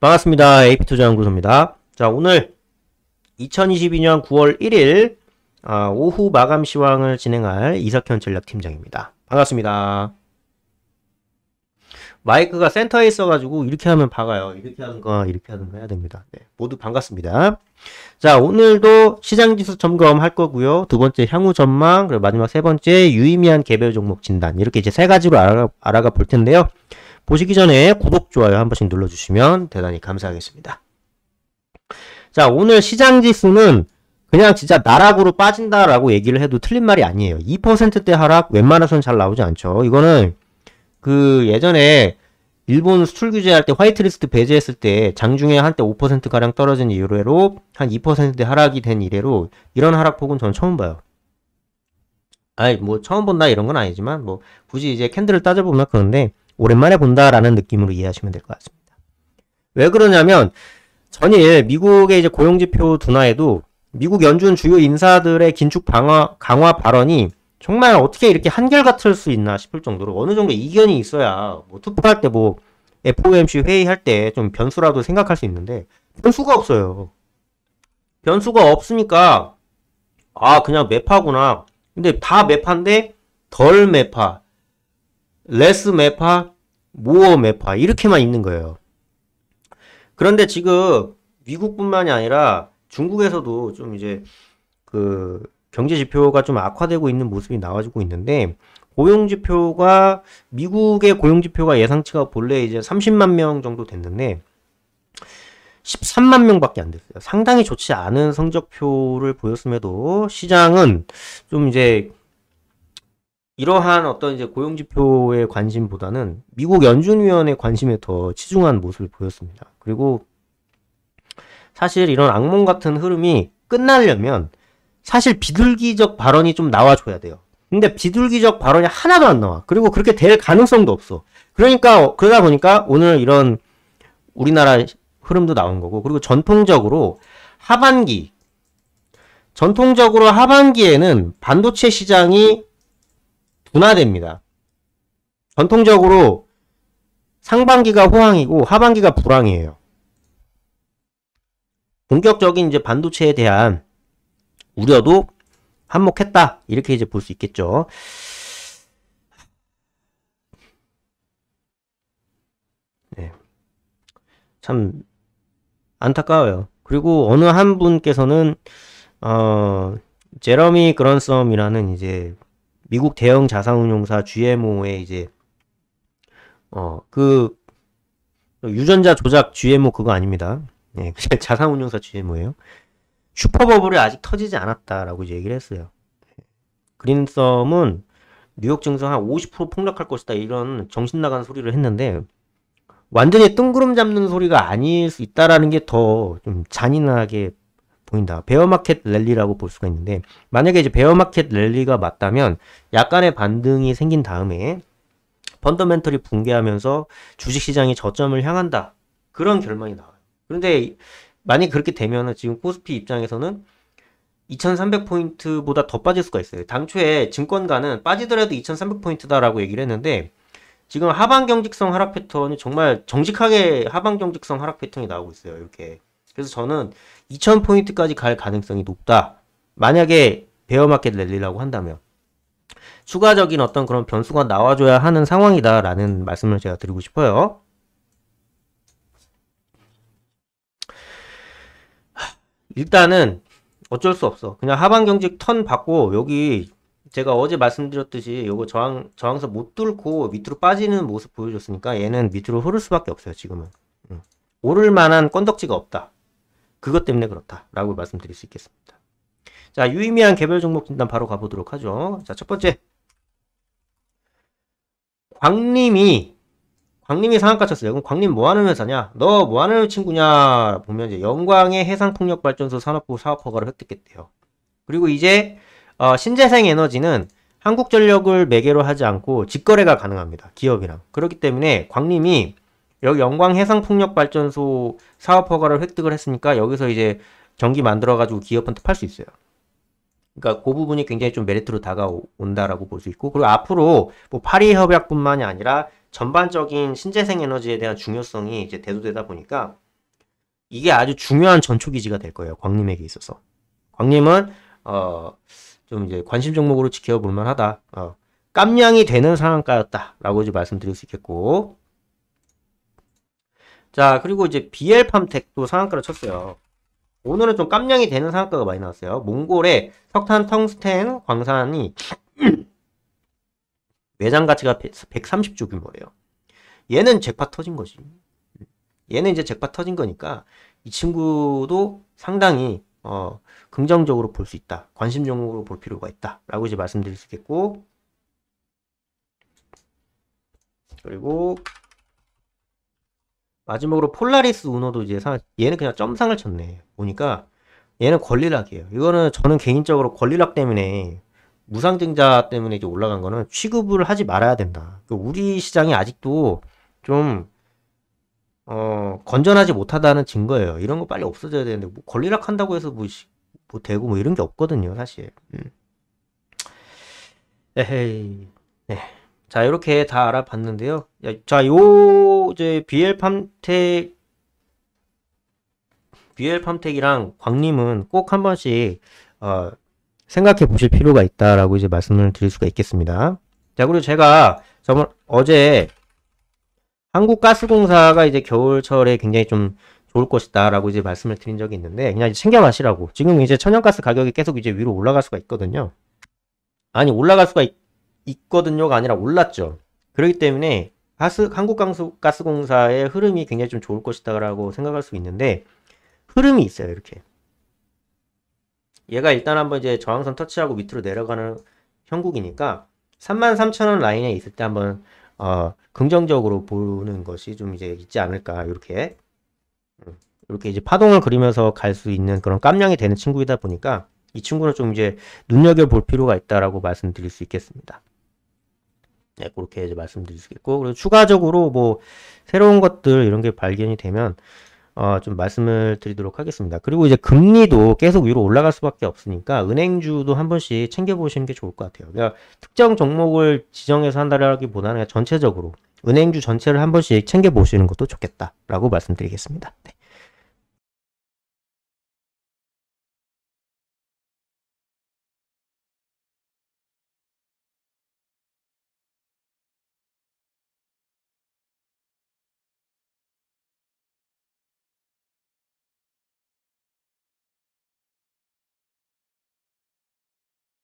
반갑습니다. AP투자연구소입니다. 자, 오늘 2022년 9월 1일 아, 오후 마감 시황을 진행할 이석현 전략팀장입니다. 반갑습니다. 마이크가 센터에 있어가지고 이렇게 하면 박아요. 이렇게 하는가 이렇게 하는가 해야 됩니다. 네, 모두 반갑습니다. 자 오늘도 시장지수 점검할 거고요. 두 번째 향후 전망 그리고 마지막 세 번째 유의미한 개별 종목 진단 이렇게 이제 세 가지로 알아 알아가 볼 텐데요. 보시기 전에 구독, 좋아요 한 번씩 눌러주시면 대단히 감사하겠습니다. 자, 오늘 시장 지수는 그냥 진짜 나락으로 빠진다라고 얘기를 해도 틀린 말이 아니에요. 2%대 하락 웬만해서는 잘 나오지 않죠. 이거는 그 예전에 일본 수출 규제할 때 화이트리스트 배제했을 때 장중에 한때 5%가량 떨어진 이후로 한 2%대 하락이 된 이래로 이런 하락폭은 저는 처음 봐요. 아니뭐 처음 본다 이런 건 아니지만 뭐 굳이 이제 캔들을 따져보면 그런데 오랜만에 본다라는 느낌으로 이해하시면 될 것 같습니다. 왜 그러냐면 전일 미국의 이제 고용지표 둔화에도 미국 연준 주요 인사들의 긴축 방화, 강화 발언이 정말 어떻게 이렇게 한결같을 수 있나 싶을 정도로 어느 정도 이견이 있어야 뭐 투표할 때 뭐 FOMC 회의할 때 좀 변수라도 생각할 수 있는데 변수가 없어요. 변수가 없으니까 아 그냥 매파구나. 근데 다 매파인데 덜 매파 레스 메파, 모어 메파 이렇게만 있는 거예요. 그런데 지금 미국뿐만이 아니라 중국에서도 좀 이제 그 경제 지표가 좀 악화되고 있는 모습이 나와지고 있는데 고용 지표가 미국의 고용 지표가 예상치가 본래 이제 30만 명 정도 됐는데 13만 명밖에 안 됐어요. 상당히 좋지 않은 성적표를 보였음에도 시장은 좀 이제 이러한 어떤 이제 고용 지표의 관심보다는 미국 연준위원회 관심에 더 치중한 모습을 보였습니다. 그리고 사실 이런 악몽 같은 흐름이 끝나려면 사실 비둘기적 발언이 좀 나와줘야 돼요. 근데 비둘기적 발언이 하나도 안 나와. 그리고 그렇게 될 가능성도 없어. 그러니까 그러다 보니까 오늘 이런 우리나라 흐름도 나온 거고 그리고 전통적으로 하반기 전통적으로 하반기에는 반도체 시장이 분화됩니다 전통적으로 상반기가 호황이고 하반기가 불황이에요. 본격적인 이제 반도체에 대한 우려도 한몫했다. 이렇게 이제 볼 수 있겠죠. 네. 참 안타까워요. 그리고 어느 한 분께서는 어 제러미 그런썸이라는 이제 미국 대형 자산운용사 GMO의 이제 어 그 유전자 조작 GMO 그거 아닙니다. 예, 자산운용사 GMO예요. 슈퍼버블이 아직 터지지 않았다라고 이제 얘기를 했어요. 그린썸은 뉴욕 증상 한50% 폭락할 것이다 이런 정신 나간 소리를 했는데 완전히 뜬구름 잡는 소리가 아닐 수 있다라는 게 더 좀 잔인하게 보인다. 베어마켓 랠리라고 볼 수가 있는데 만약에 이제 베어마켓 랠리가 맞다면 약간의 반등이 생긴 다음에 펀더멘털이 붕괴하면서 주식시장이 저점을 향한다. 그런 결말이 나와요. 그런데 만약 에 그렇게 되면 지금 코스피 입장에서는 2300포인트보다 더 빠질 수가 있어요. 당초에 증권가는 빠지더라도 2300포인트다라고 얘기를 했는데 지금 하반 경직성 하락 패턴이 정말 정직하게 하반 경직성 하락 패턴이 나오고 있어요. 이렇게 그래서 저는 2000포인트까지 갈 가능성이 높다. 만약에 베어마켓 랠리라고 한다면. 추가적인 어떤 그런 변수가 나와줘야 하는 상황이다라는 말씀을 제가 드리고 싶어요. 일단은 어쩔 수 없어. 그냥 하반 경직 턴 받고 여기 제가 어제 말씀드렸듯이 이거 저항 저항서 못 뚫고 밑으로 빠지는 모습 보여줬으니까 얘는 밑으로 흐를 수밖에 없어요 지금은 오를 만한 건덕지가 없다 그것 때문에 그렇다라고 말씀드릴 수 있겠습니다. 자, 유의미한 개별 종목 진단 바로 가보도록 하죠. 자, 첫 번째. 광림이, 광림이 상한가 쳤어요. 그럼 광림 뭐 하는 회사냐? 너 뭐 하는 친구냐? 보면 이제 영광의 해상풍력발전소 산업부 사업허가를 획득했대요. 그리고 이제, 어, 신재생 에너지는 한국전력을 매개로 하지 않고 직거래가 가능합니다. 기업이랑. 그렇기 때문에 광림이 여기 영광 해상풍력발전소 사업 허가를 획득을 했으니까 여기서 이제 전기 만들어가지고 기업한테 팔 수 있어요. 그러니까 그 부분이 굉장히 좀 메리트로 다가온다라고 볼 수 있고 그리고 앞으로 뭐 파리 협약뿐만이 아니라 전반적인 신재생 에너지에 대한 중요성이 이제 대두되다 보니까 이게 아주 중요한 전초기지가 될 거예요. 광림에게 있어서. 광림은 어좀 이제 관심 종목으로 지켜볼 만하다. 어, 깜냥이 되는 상한가였다라고 이제 말씀드릴 수 있겠고 자 그리고 이제 BL팜텍도 상한가를 쳤어요. 오늘은 좀 깜냥이 되는 상한가가 많이 나왔어요. 몽골의 석탄 텅스텐 광산이 매장 가치가 130조 규모예요. 얘는 잭팟 터진 거지. 얘는 이제 잭팟 터진 거니까 이 친구도 상당히 어, 긍정적으로 볼 수 있다. 관심 종목으로 볼 필요가 있다. 라고 이제 말씀드릴 수 있겠고 그리고 마지막으로 폴라리스 우노도 이제 사, 얘는 그냥 점상을 쳤네. 보니까 얘는 권리락이에요. 이거는 저는 개인적으로 권리락 때문에 무상증자 때문에 이제 올라간 거는 취급을 하지 말아야 된다. 그 우리 시장이 아직도 좀 어, 건전하지 못하다는 증거예요. 이런 거 빨리 없어져야 되는데 뭐 권리락 한다고 해서 뭐, 뭐 되고 뭐 이런 게 없거든요, 사실. 음. 에헤이. 네. 자, 이렇게 다 알아봤는데요. 자, 요, 이제, BL 팜텍, BL 팜텍이랑 광림은 꼭 한 번씩, 어, 생각해 보실 필요가 있다라고 이제 말씀을 드릴 수가 있겠습니다. 자, 그리고 제가 저번, 어제, 한국가스공사가 이제 겨울철에 굉장히 좀 좋을 것이다라고 이제 말씀을 드린 적이 있는데, 그냥 챙겨 마시라고. 지금 이제 천연가스 가격이 계속 이제 위로 올라갈 수가 있거든요. 아니, 올라갈 수가 있, 있거든요가 아니라 올랐죠. 그렇기 때문에 가스, 한국가스공사의 흐름이 굉장히 좀 좋을 것이다라고 생각할 수 있는데 흐름이 있어요 이렇게. 얘가 일단 한번 이제 저항선 터치하고 밑으로 내려가는 형국이니까 33,000원 라인에 있을 때 한번 어, 긍정적으로 보는 것이 좀 이제 있지 않을까 이렇게 이렇게 음, 이제 파동을 그리면서 갈 수 있는 그런 깜냥이 되는 친구이다 보니까 이 친구는 좀 이제 눈여겨 볼 필요가 있다라고 말씀드릴 수 있겠습니다. 네, 그렇게 이제 말씀드릴 수 있고, 그리고 추가적으로 뭐, 새로운 것들, 이런 게 발견이 되면, 어, 좀 말씀을 드리도록 하겠습니다. 그리고 이제 금리도 계속 위로 올라갈 수밖에 없으니까, 은행주도 한 번씩 챙겨보시는 게 좋을 것 같아요. 그러니까 특정 종목을 지정해서 한다라기보다는 전체적으로, 은행주 전체를 한 번씩 챙겨보시는 것도 좋겠다라고 말씀드리겠습니다. 네.